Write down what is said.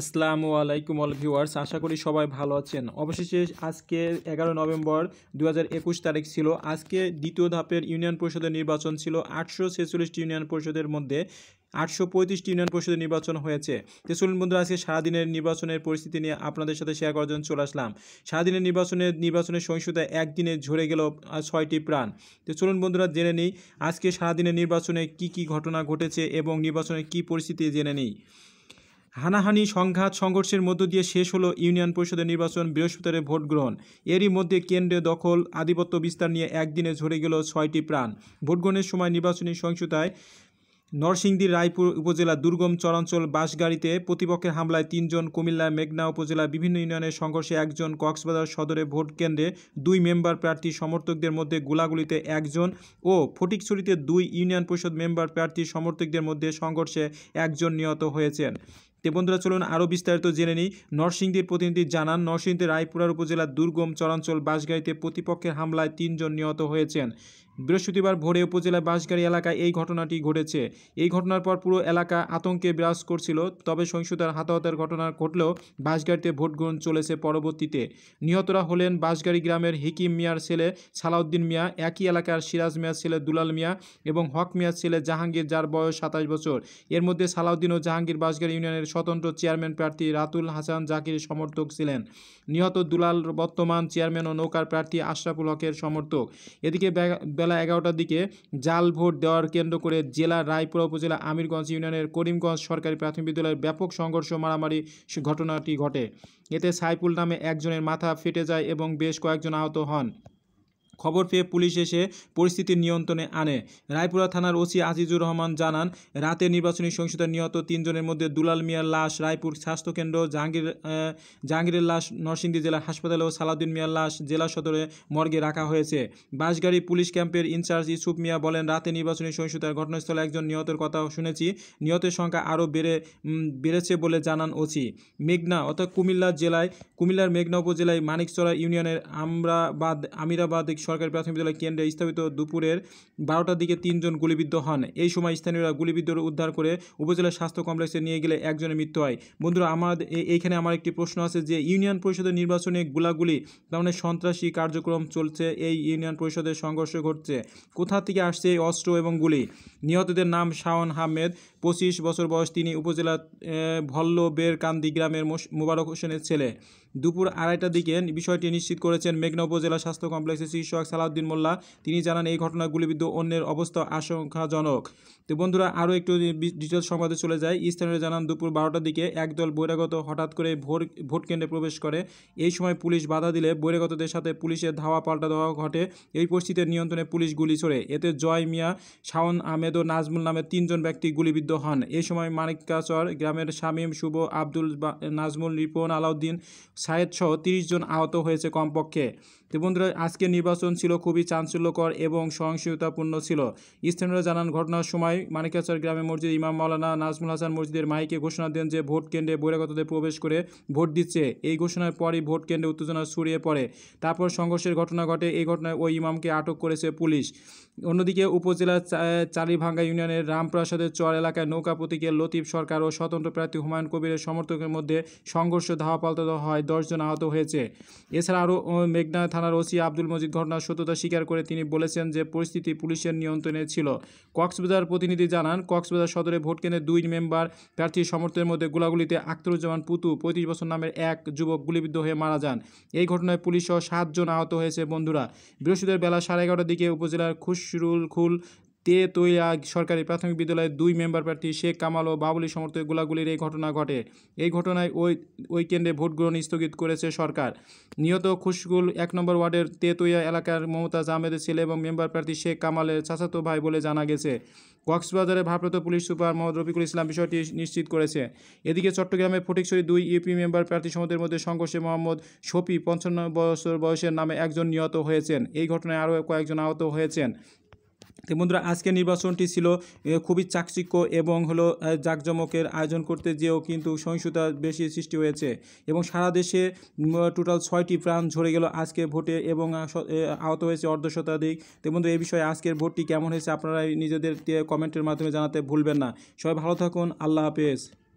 আসসালামু আলাইকুম all viewers আশা করি সবাই ভালো আছেন অবশেষে আজকে এগারো নভেম্বর দু তারিখ ছিল আজকে দ্বিতীয় ধাপের ইউনিয়ন পরিষদের নির্বাচন ছিল আটশো ছেচল্লিশটি ইউনিয়ন পরিষদের মধ্যে আটশো পঁয়ত্রিশটি ইউনিয়ন পরিষদের নির্বাচন হয়েছে তো চলুন বন্ধুরা আজকে সারাদিনের নির্বাচনের পরিস্থিতি নিয়ে আপনাদের সাথে শেয়ার করার জন্য চলে আসলাম সারাদিনের নির্বাচনের নির্বাচনের সহিংসতা একদিনে ঝরে গেল ছয়টি প্রাণ তো চলুন বন্ধুরা জেনে নিই আজকে সারাদিনের নির্বাচনে কি কি ঘটনা ঘটেছে এবং নির্বাচনের কি পরিস্থিতি জেনে নিই হানাহানি সংঘাত সংঘর্ষের মধ্য দিয়ে শেষ হলো ইউনিয়ন পরিষদের নির্বাচন বৃহস্পতিবারের ভোট গ্রহণ এরই মধ্যে কেন্দ্রে দখল আধিপত্য বিস্তার নিয়ে একদিনে ঝরে গেল ছয়টি প্রাণ ভোট গ্রহণের সময় নির্বাচনী সহিংসতায় নরসিংদী রায়পুর উপজেলা দুর্গম চরাঞ্চল বাসগাড়িতে প্রতিপক্ষের হামলায় তিনজন কুমিল্লা মেঘনা উপজেলা বিভিন্ন ইউনিয়নের সংঘর্ষে একজন কক্সবাজার সদরে ভোট কেন্দ্রে দুই মেম্বার প্রার্থী সমর্থকদের মধ্যে গোলাগুলিতে একজন ও ফটিকছড়িতে দুই ইউনিয়ন পরিষদ মেম্বার প্রার্থী সমর্থকদের মধ্যে সংঘর্ষে একজন নিহত হয়েছেন তে বন্ধুরা চলুন আরও বিস্তারিত জেনে নিই নরসিংদীর প্রতিনিধি জানান নরসিংদীর রায়পুরার উপজেলার দুর্গম চরাঞ্চল বাসগাড়িতে প্রতিপক্ষের হামলায় তিনজন নিহত হয়েছেন বৃহস্পতিবার ভোরে উপজেলা বাঁশগাড়ি এলাকায় এই ঘটনাটি ঘটেছে এই ঘটনার পর পুরো এলাকা আতঙ্কে বিরাজ করছিল তবে সহিংসতার হাতাহতের ঘটনা ঘটলেও বাঁশগাড়িতে ভোট গ্রহণ চলেছে পরবর্তীতে নিহতরা হলেন বাঁশগাড়ি গ্রামের হিকিম মিয়ার ছেলে সালাউদ্দিন মিয়া একই এলাকার সিরাজ মিয়ার ছেলে দুলাল মিয়া এবং হক মিয়ার ছেলে জাহাঙ্গীর যার বয়স সাতাশ বছর এর মধ্যে সালাউদ্দিন ও জাহাঙ্গীর বাঁশগাড়ি ইউনিয়নের স্বতন্ত্র চেয়ারম্যান প্রার্থী রাতুল হাসান জাকির সমর্থক ছিলেন নিহত দুলাল বর্তমান চেয়ারম্যান ও নৌকার প্রার্থী আশরাফুল হকের সমর্থক এদিকে বেলা এগারোটার দিকে জাল ভোট দেওয়ার কেন্দ্র করে জেলা রায়পুরা উপজেলা আমিরগঞ্জ ইউনিয়নের করিমগঞ্জ সরকারি প্রাথমিক বিদ্যালয়ের ব্যাপক সংঘর্ষ মারামারি ঘটনাটি ঘটে এতে সাইফুল নামে একজনের মাথা ফেটে যায় এবং বেশ কয়েকজন আহত হন খবর পেয়ে পুলিশ এসে পরিস্থিতি নিয়ন্ত্রণে আনে রায়পুরা থানার ওসি আজিজুর রহমান জানান রাতে নির্বাচনী সহিংসতা নিহত তিনজনের মধ্যে দুলাল মিয়ার লাশ রায়পুর স্বাস্থ্যকেন্দ্র জাহাঙ্গীর জাহাঙ্গীরের লাশ নরসিংদী জেলা হাসপাতালে ও সালাউদ্দিন মিয়ার লাশ জেলা সদরে মর্গে রাখা হয়েছে বাসগাড়ি পুলিশ ক্যাম্পের ইনচার্জ ইসুফ মিয়া বলেন রাতে নির্বাচনী সহিংসতার ঘটনাস্থলে একজন নিহতের কথা শুনেছি নিহতের সংখ্যা আরও বেড়ে বেড়েছে বলে জানান ওসি মেঘনা অর্থাৎ কুমিল্লা জেলায় কুমিল্লার মেঘনা উপজেলায় মানিকচরা ইউনিয়নের আমরাবাদ আমিরাবাদ সরকারি প্রাথমিক বিদ্যালয় কেন্দ্রে স্থাপিত দুপুরের বারোটার দিকে তিনজন গুলিবিদ্ধ হন এই সময় স্থানীয়রা গুলিবিদ্ধ উদ্ধার করে উপজেলা স্বাস্থ্য কমপ্লেক্সে নিয়ে গেলে একজনের মৃত্যু হয় বন্ধুরা আমার এইখানে আমার একটি প্রশ্ন আছে যে ইউনিয়ন পরিষদের নির্বাচনে গুলাগুলি তেমন মানে সন্ত্রাসী কার্যক্রম চলছে এই ইউনিয়ন পরিষদের সংঘর্ষ ঘটছে কোথা থেকে আসছে এই অস্ত্র এবং গুলি নিহতদের নাম শাওন আহমেদ পঁচিশ বছর বয়স তিনি উপজেলা ভল্লবেরকান্দি গ্রামের মোবারক হোসেনের ছেলে দুপুর আড়াইটার দিকে বিষয়টি নিশ্চিত করেছেন মেঘনা উপজেলা স্বাস্থ্য কমপ্লেক্সের চিকিৎসক সালাউদ্দিন মোল্লা তিনি জানান এই ঘটনায় গুলিবিদ্ধ অন্যের অবস্থা আশঙ্কাজনক তো বন্ধুরা আরও একটু ডিটেলস সংবাদে চলে যায় স্থানীয় জানান দুপুর বারোটার দিকে একদল বৈরাগত হঠাৎ করে ভোর ভোট কেন্দ্রে প্রবেশ করে এই সময় পুলিশ বাধা দিলে বৈরাগতদের সাথে পুলিশের ধাওয়া পাল্টা দেওয়া ঘটে এই পরিস্থিতির নিয়ন্ত্রণে পুলিশ গুলি ছড়ে এতে জয় মিয়া শাওন আহমেদ ও নাজমুল নামে তিনজন ব্যক্তি গুলিবিদ্ধ নিষিদ্ধ হন এ সময় মানিকাচর গ্রামের শামীম শুভ আব্দুল নাজমুল রিপন আলাউদ্দিন সাহেদ সহ তিরিশ জন আহত হয়েছে কমপক্ষে তো বন্ধুরা আজকের নির্বাচন ছিল খুবই চাঞ্চল্যকর এবং সহিংসতাপূর্ণ ছিল স্থানীয়রা জানান ঘটনার সময় মানিকাচর গ্রামে মসজিদ ইমাম মৌলানা নাজমুল হাসান মসজিদের মাইকে ঘোষণা দেন যে ভোট কেন্দ্রে বহিরাগতদের প্রবেশ করে ভোট দিচ্ছে এই ঘোষণার পরই ভোট কেন্দ্রে উত্তেজনা ছড়িয়ে পড়ে তারপর সংঘর্ষের ঘটনা ঘটে এই ঘটনায় ওই ইমামকে আটক করেছে পুলিশ অন্যদিকে উপজেলার চালিভাঙ্গা ইউনিয়নের রামপ্রাসাদের চর এলাকায় এলাকায় নৌকা প্রতীকের লতিফ সরকার ও স্বতন্ত্র প্রার্থী হুমায়ুন কবিরের সমর্থকের মধ্যে সংঘর্ষ ধাওয়া পাল্টানো হয় দশজন আহত হয়েছে এছাড়া আরও মেঘনা থানার ওসি আব্দুল মজিদ ঘটনার সত্যতা স্বীকার করে তিনি বলেছেন যে পরিস্থিতি পুলিশের নিয়ন্ত্রণে ছিল কক্সবাজার প্রতিনিধি জানান কক্সবাজার সদরে ভোট কেন্দ্রে দুই মেম্বার প্রার্থীর সমর্থনের মধ্যে গোলাগুলিতে আখতরুজ্জামান পুতু পঁয়ত্রিশ বছর নামের এক যুবক গুলিবিদ্ধ হয়ে মারা যান এই ঘটনায় পুলিশ সহ সাতজন আহত হয়েছে বন্ধুরা বৃহস্পতিবার বেলা সাড়ে এগারোটার দিকে উপজেলার খুশরুল খুল তেতুইয়া সরকারি প্রাথমিক বিদ্যালয়ের দুই মেম্বার প্রার্থী শেখ কামাল ও বাবুলি সমর্থক গোলাগুলির এই ঘটনা ঘটে এই ঘটনায় ওই ওই কেন্দ্রে ভোট গ্রহণ স্থগিত করেছে সরকার নিহত খুশগুল এক নম্বর ওয়ার্ডের তেতুইয়া এলাকার মমতাজ আহমেদের ছেলে এবং মেম্বার প্রার্থী শেখ কামালের চাচাতো ভাই বলে জানা গেছে কক্সবাজারের ভারপ্রাপ্ত পুলিশ সুপার মোহাম্মদ রফিকুল ইসলাম বিষয়টি নিশ্চিত করেছে এদিকে চট্টগ্রামের ফটিকছড়ি দুই ইউপি মেম্বার প্রার্থী সমুদ্রের মধ্যে সংঘর্ষে মোহাম্মদ শফি পঞ্চান্ন বছর বয়সের নামে একজন নিহত হয়েছেন এই ঘটনায় আরও কয়েকজন আহত হয়েছেন তো বন্ধুরা আজকে নির্বাচনটি ছিল খুবই চাকচিক্য এবং হলো জাকজমকের আয়োজন করতে যেও কিন্তু সহিংসতা বেশি সৃষ্টি হয়েছে এবং সারা দেশে টোটাল ছয়টি প্রাণ ঝরে গেল আজকে ভোটে এবং আহত হয়েছে অর্ধ শতাধিক তো বন্ধুরা এই বিষয়ে আজকের ভোটটি কেমন হয়েছে আপনারা নিজেদের কমেন্টের মাধ্যমে জানাতে ভুলবেন না সবাই ভালো থাকুন আল্লাহ হাফেজ